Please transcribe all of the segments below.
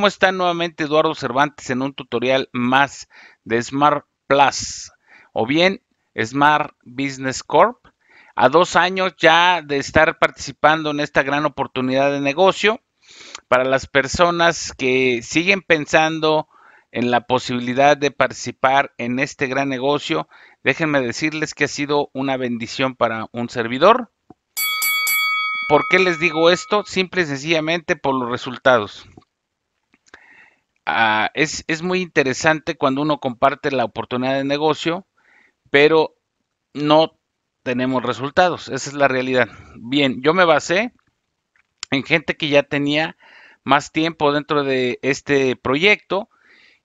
¿Cómo está nuevamente Eduardo Cervantes en un tutorial más de Smart Plus o bien Smart Business Corp? A dos años ya de estar participando en esta gran oportunidad de negocio para las personas que siguen pensando en la posibilidad de participar en este gran negocio, déjenme decirles que ha sido una bendición para un servidor. ¿Por qué les digo esto? Simple y sencillamente por los resultados. Ah, es, muy interesante cuando uno comparte la oportunidad de negocio, pero no tenemos resultados. Esa es la realidad. Bien, yo me basé en gente que ya tenía más tiempo dentro de este proyecto.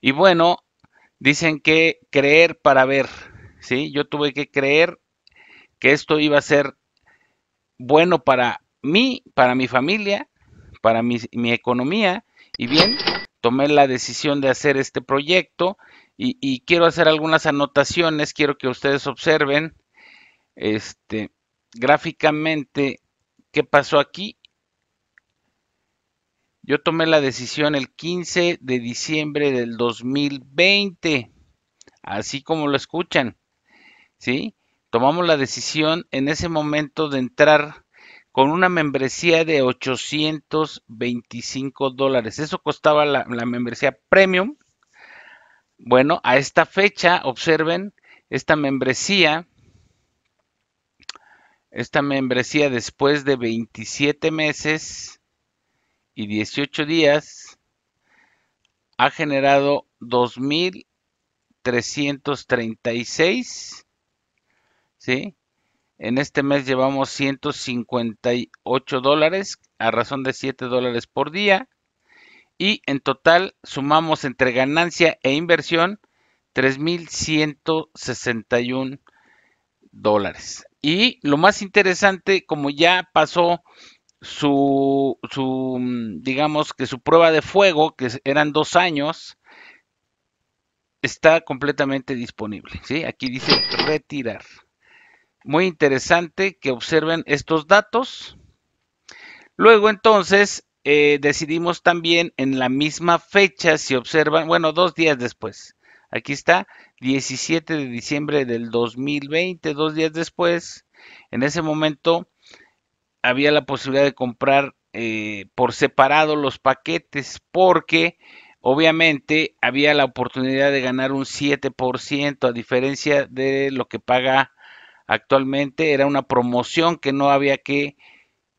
Y bueno, dicen que creer para ver, ¿sí? Yo tuve que creer que esto iba a ser bueno para mí, para mi familia, para mi, mi economía. Y bien, tomé la decisión de hacer este proyecto y, quiero hacer algunas anotaciones, quiero que ustedes observen este, gráficamente qué pasó aquí. Yo tomé la decisión el 15 de diciembre del 2020, así como lo escuchan, ¿sí? Tomamos la decisión en ese momento de entrar con una membresía de 825 dólares. Eso costaba la, membresía premium. Bueno, a esta fecha, observen, esta membresía, esta membresía después de 27 meses y 18 días, ha generado 2.336, ¿sí? En este mes llevamos 158 dólares a razón de 7 dólares por día. Y en total sumamos entre ganancia e inversión 3.161 dólares. Y lo más interesante, como ya pasó su, mm, digamos que su prueba de fuego, que eran dos años, está completamente disponible. Aquí dice retirar muy interesante que observen estos datos. Luego entonces eh, decidimos también en la misma fecha, si observan, bueno, dos días después. Aquí está, 17 de diciembre del 2020, dos días después. En ese momento había la posibilidad de comprar eh, por separado los paquetes porque obviamente había la oportunidad de ganar un 7% a diferencia de lo que paga actualmente era una promoción que no había que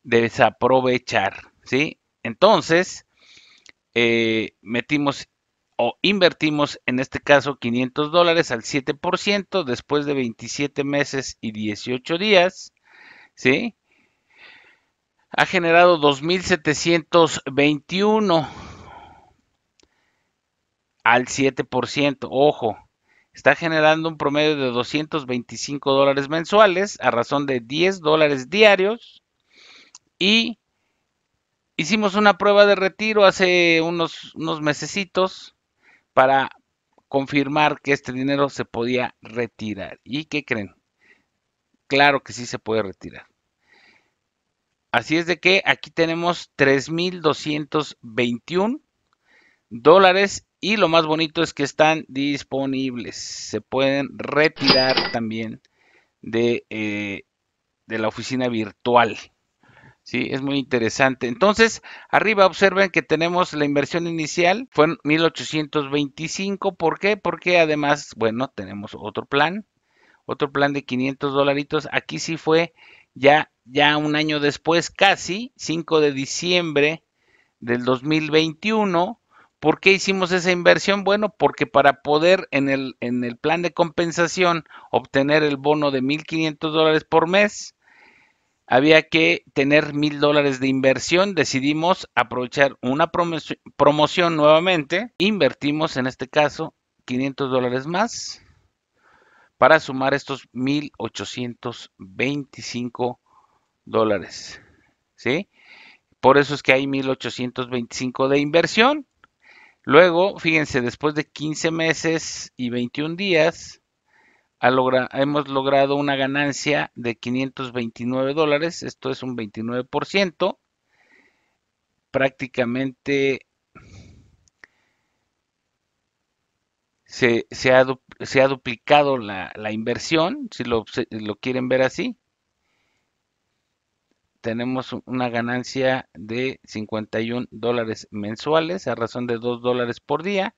desaprovechar, ¿sí? Entonces, eh, metimos o invertimos en este caso 500 dólares al 7% después de 27 meses y 18 días, ¿sí? Ha generado 2.721 al 7%, ojo, está generando un promedio de 225 dólares mensuales a razón de 10 dólares diarios y hicimos una prueba de retiro hace unos, unos mesecitos para confirmar que este dinero se podía retirar. ¿Y qué creen? Claro que sí se puede retirar. Así es de que aquí tenemos 3.221 dólares y lo más bonito es que están disponibles. Se pueden retirar también de, eh, de la oficina virtual. Sí, es muy interesante. Entonces, arriba observen que tenemos la inversión inicial, fue en 1825. ¿Por qué? Porque además, bueno, tenemos otro plan, otro plan de 500 dolaritos. Aquí sí fue ya, ya un año después, casi, 5 de diciembre del 2021. ¿Por qué hicimos esa inversión? Bueno, porque para poder en el, en el plan de compensación obtener el bono de 1.500 dólares por mes, había que tener 1.000 dólares de inversión. Decidimos aprovechar una promoción nuevamente. Invertimos en este caso 500 dólares más para sumar estos 1.825 dólares. ¿Sí? Por eso es que hay 1.825 de inversión Luego, fíjense, después de 15 meses y 21 días, hemos logrado una ganancia de 529 dólares, esto es un 29%, prácticamente se, ha, duplicado la, inversión, si lo quieren ver así tenemos una ganancia de 51 dólares mensuales a razón de 2 dólares por día.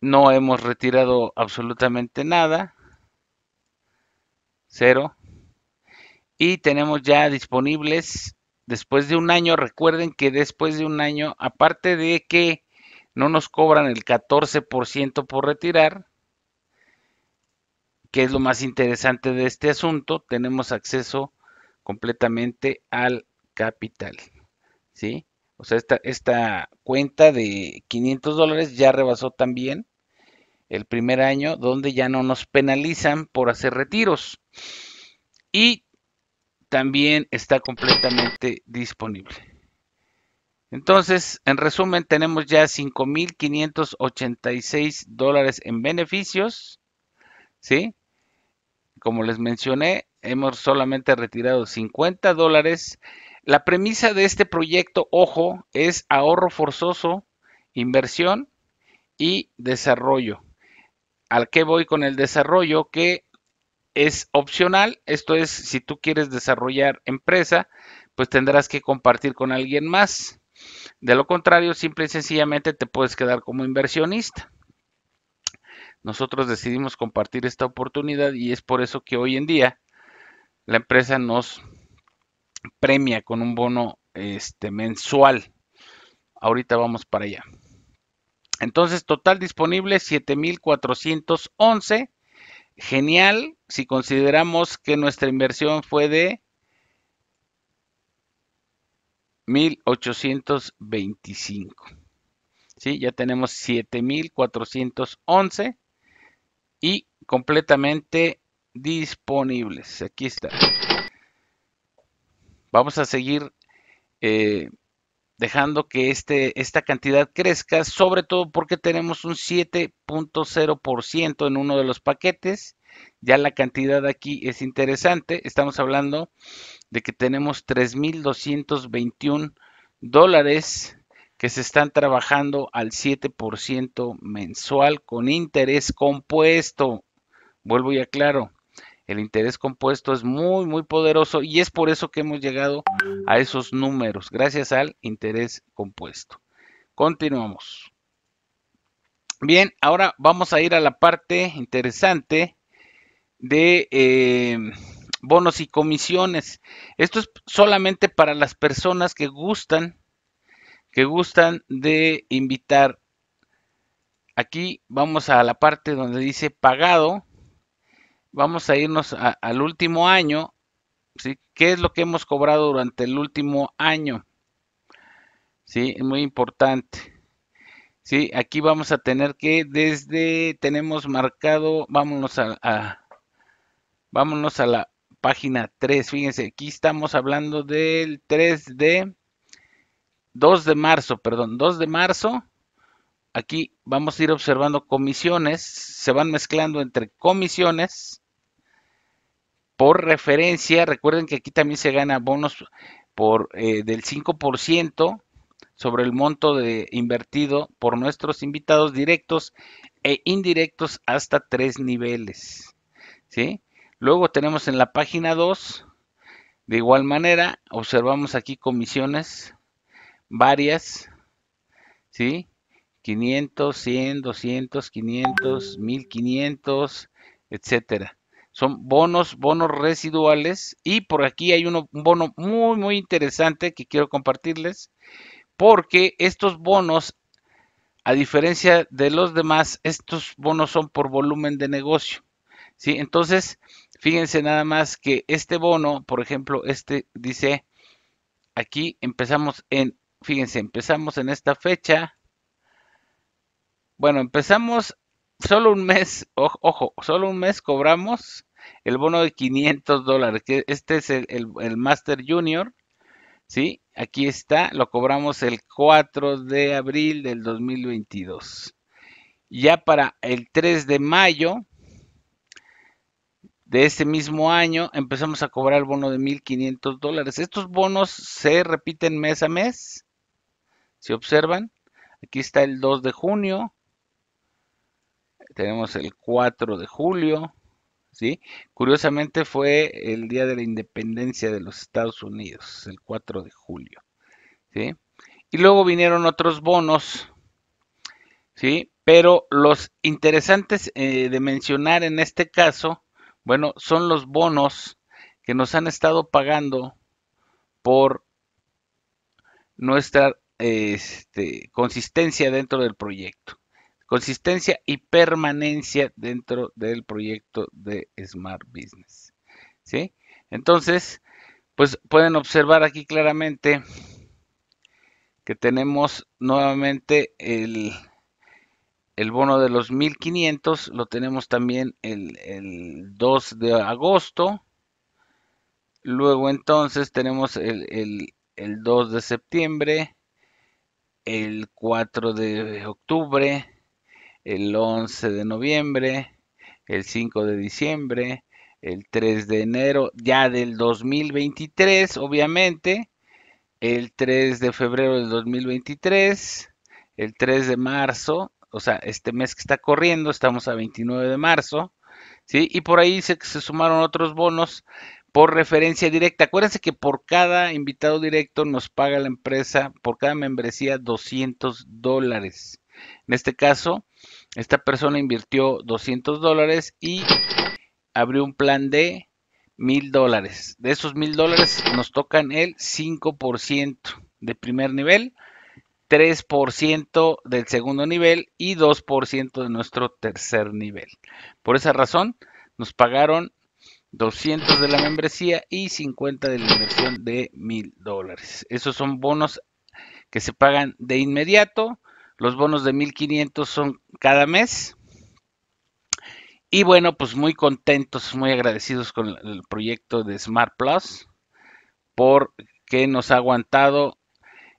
No hemos retirado absolutamente nada. Cero. Y tenemos ya disponibles después de un año. Recuerden que después de un año, aparte de que no nos cobran el 14% por retirar, que es lo más interesante de este asunto, tenemos acceso completamente al capital. ¿Sí? O sea, esta, esta cuenta de 500 dólares ya rebasó también el primer año donde ya no nos penalizan por hacer retiros. Y también está completamente disponible. Entonces, en resumen, tenemos ya 5.586 dólares en beneficios, ¿sí? Como les mencioné, hemos solamente retirado 50 dólares. La premisa de este proyecto, ojo, es ahorro forzoso, inversión y desarrollo. ¿Al que voy con el desarrollo? Que es opcional, esto es, si tú quieres desarrollar empresa, pues tendrás que compartir con alguien más. De lo contrario, simple y sencillamente te puedes quedar como inversionista. Nosotros decidimos compartir esta oportunidad y es por eso que hoy en día la empresa nos premia con un bono este, mensual. Ahorita vamos para allá. Entonces, total disponible 7,411. Genial si consideramos que nuestra inversión fue de 1825. ¿Sí? Ya tenemos 7411 y completamente disponibles. Aquí está. Vamos a seguir eh, dejando que este, esta cantidad crezca, sobre todo porque tenemos un 7.0% en uno de los paquetes. Ya la cantidad aquí es interesante. Estamos hablando de que tenemos 3.221 dólares que se están trabajando al 7% mensual con interés compuesto. Vuelvo y aclaro, el interés compuesto es muy, muy poderoso y es por eso que hemos llegado a esos números, gracias al interés compuesto. Continuamos. Bien, ahora vamos a ir a la parte interesante de eh, bonos y comisiones. Esto es solamente para las personas que gustan, que gustan de invitar. Aquí vamos a la parte donde dice pagado vamos a irnos al último año, ¿sí? ¿Qué es lo que hemos cobrado durante el último año? Sí, es muy importante. Sí, aquí vamos a tener que desde tenemos marcado, vámonos a, a, vámonos a la página 3. Fíjense, aquí estamos hablando del 3 de 2 de marzo, perdón, 2 de marzo. Aquí vamos a ir observando comisiones, se van mezclando entre comisiones por referencia, recuerden que aquí también se gana bonos por, eh, del 5% sobre el monto de, invertido por nuestros invitados directos e indirectos hasta tres niveles. ¿sí? Luego tenemos en la página 2, de igual manera, observamos aquí comisiones varias, ¿sí? 500, 100, 200, 500, 1500, etcétera son bonos, bonos residuales. Y por aquí hay un bono muy, muy interesante que quiero compartirles, porque estos bonos, a diferencia de los demás, estos bonos son por volumen de negocio. ¿sí? Entonces, fíjense nada más que este bono, por ejemplo, este dice, aquí empezamos en, fíjense, empezamos en esta fecha. Bueno, empezamos solo un mes, ojo, solo un mes cobramos el bono de 500 dólares, este es el, Master Junior, ¿sí? Aquí está, lo cobramos el 4 de abril del 2022. Ya para el 3 de mayo de ese mismo año empezamos a cobrar el bono de 1.500 dólares. Estos bonos se repiten mes a mes, si observan. Aquí está el 2 de junio, tenemos el 4 de julio, ¿sí? Curiosamente fue el día de la independencia de los Estados Unidos, el 4 de julio, ¿sí? Y luego vinieron otros bonos, ¿sí? Pero los interesantes eh, de mencionar en este caso, bueno, son los bonos que nos han estado pagando por nuestra este, consistencia dentro del proyecto consistencia y permanencia dentro del proyecto de Smart Business. ¿sí? Entonces, pues pueden observar aquí claramente que tenemos nuevamente el, bono de los 1500, lo tenemos también el, 2 de agosto, luego entonces tenemos el, el 2 de septiembre, el 4 de octubre, el 11 de noviembre, el 5 de diciembre, el 3 de enero ya del 2023, obviamente, el 3 de febrero del 2023, el 3 de marzo, o sea, este mes que está corriendo, estamos a 29 de marzo, ¿sí? Y por ahí se, se sumaron otros bonos por referencia directa. Acuérdense que por cada invitado directo nos paga la empresa, por cada membresía, 200 dólares. En este caso, esta persona invirtió 200 dólares y abrió un plan de 1000 dólares. De esos 1000 dólares nos tocan el 5% de primer nivel, 3% del segundo nivel y 2% de nuestro tercer nivel. Por esa razón, nos pagaron 200 de la membresía y 50 de la inversión de 1000 dólares. Esos son bonos que se pagan de inmediato los bonos de 1500 son cada mes. Y bueno, pues muy contentos, muy agradecidos con el proyecto de Smart Plus porque nos ha aguantado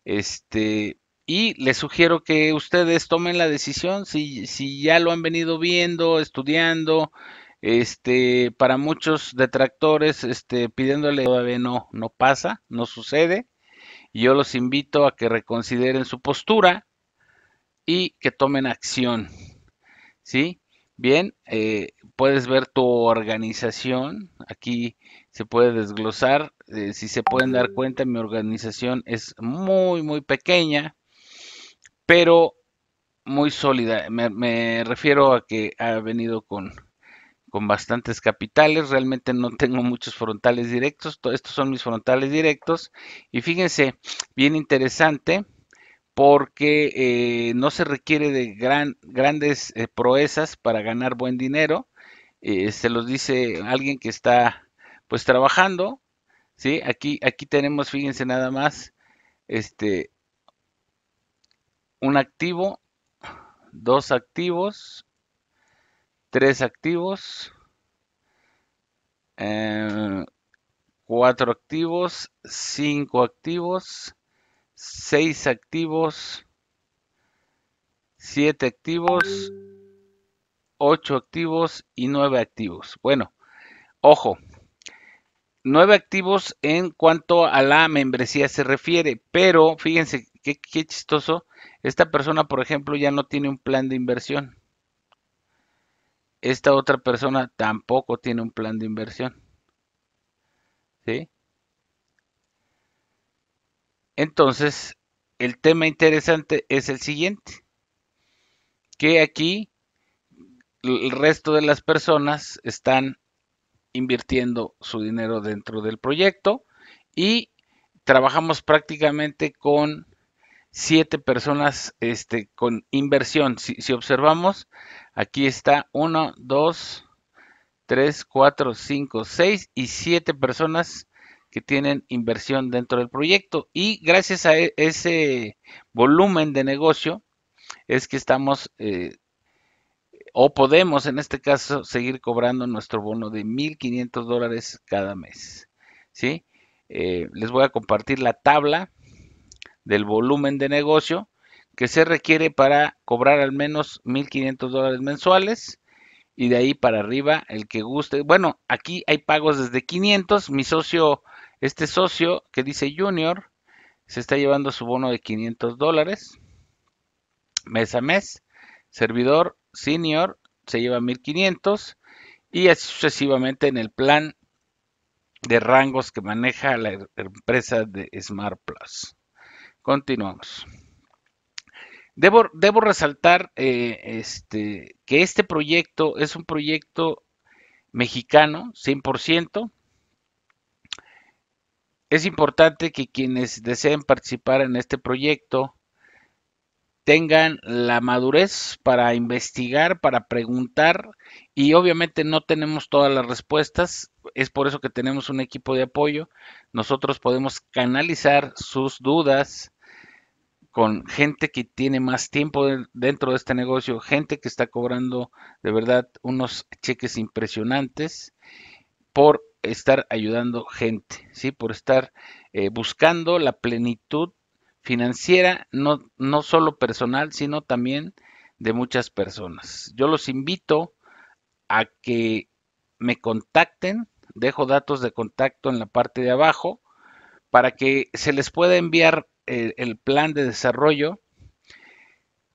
este y les sugiero que ustedes tomen la decisión si, si ya lo han venido viendo, estudiando, este para muchos detractores este pidiéndole todavía no no pasa, no sucede. Yo los invito a que reconsideren su postura y que tomen acción. ¿Sí? Bien, eh, puedes ver tu organización. Aquí se puede desglosar. Eh, si se pueden dar cuenta, mi organización es muy, muy pequeña, pero muy sólida. Me, refiero a que ha venido con, con bastantes capitales. Realmente no tengo muchos frontales directos. Estos son mis frontales directos. Y fíjense, bien interesante porque eh, no se requiere de gran, grandes eh, proezas para ganar buen dinero. Eh, se los dice alguien que está pues trabajando. ¿sí? Aquí, aquí tenemos, fíjense nada más, este, un activo, dos activos, tres activos, cuatro activos, cinco activos, 6 activos, 7 activos, 8 activos y 9 activos. Bueno, ojo, 9 activos en cuanto a la membresía se refiere, pero fíjense qué, chistoso, esta persona, por ejemplo, ya no tiene un plan de inversión. Esta otra persona tampoco tiene un plan de inversión. ¿Sí? Entonces, el tema interesante es el siguiente, que aquí el resto de las personas están invirtiendo su dinero dentro del proyecto y trabajamos prácticamente con siete personas este, con inversión. Si, observamos, aquí está uno dos tres cuatro cinco seis y siete personas tienen inversión dentro del proyecto. Y gracias a e, ese volumen de negocio es que estamos eh, o podemos en este caso seguir cobrando nuestro bono de 1.500 dólares cada mes. si eh, les voy a compartir la tabla del volumen de negocio que se requiere para cobrar al menos 1.500 dólares mensuales y de ahí para arriba el que guste. Bueno, aquí hay pagos desde 500. Mi socio este socio que dice Junior se está llevando su bono de 500 dólares mes a mes. Servidor Senior se lleva 1500 y así sucesivamente en el plan de rangos que maneja la empresa de Smart Plus. Continuamos. Debo, debo resaltar eh, este, que este proyecto es un proyecto mexicano, 100%. Es importante que quienes deseen participar en este proyecto tengan la madurez para investigar, para preguntar y obviamente no tenemos todas las respuestas, es por eso que tenemos un equipo de apoyo, nosotros podemos canalizar sus dudas con gente que tiene más tiempo dentro de este negocio, gente que está cobrando de verdad unos cheques impresionantes por estar ayudando gente, ¿sí? Por estar eh, buscando la plenitud financiera, no, no solo personal, sino también de muchas personas. Yo los invito a que me contacten, dejo datos de contacto en la parte de abajo, para que se les pueda enviar eh, el plan de desarrollo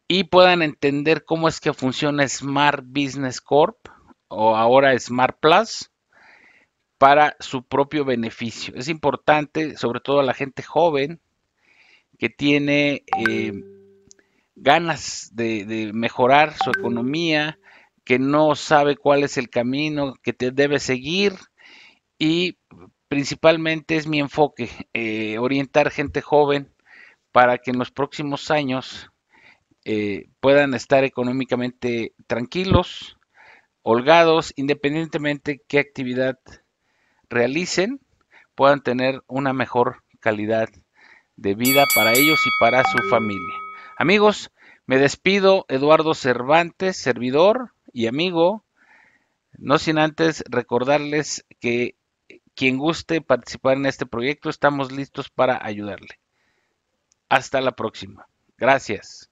y puedan entender cómo es que funciona Smart Business Corp o ahora Smart Plus para su propio beneficio. Es importante, sobre todo a la gente joven que tiene eh, ganas de, mejorar su economía, que no sabe cuál es el camino que te debe seguir y principalmente es mi enfoque, eh, orientar gente joven para que en los próximos años eh, puedan estar económicamente tranquilos, holgados, independientemente qué actividad realicen puedan tener una mejor calidad de vida para ellos y para su familia. Amigos, me despido, Eduardo Cervantes, servidor y amigo, no sin antes recordarles que quien guste participar en este proyecto, estamos listos para ayudarle. Hasta la próxima. Gracias.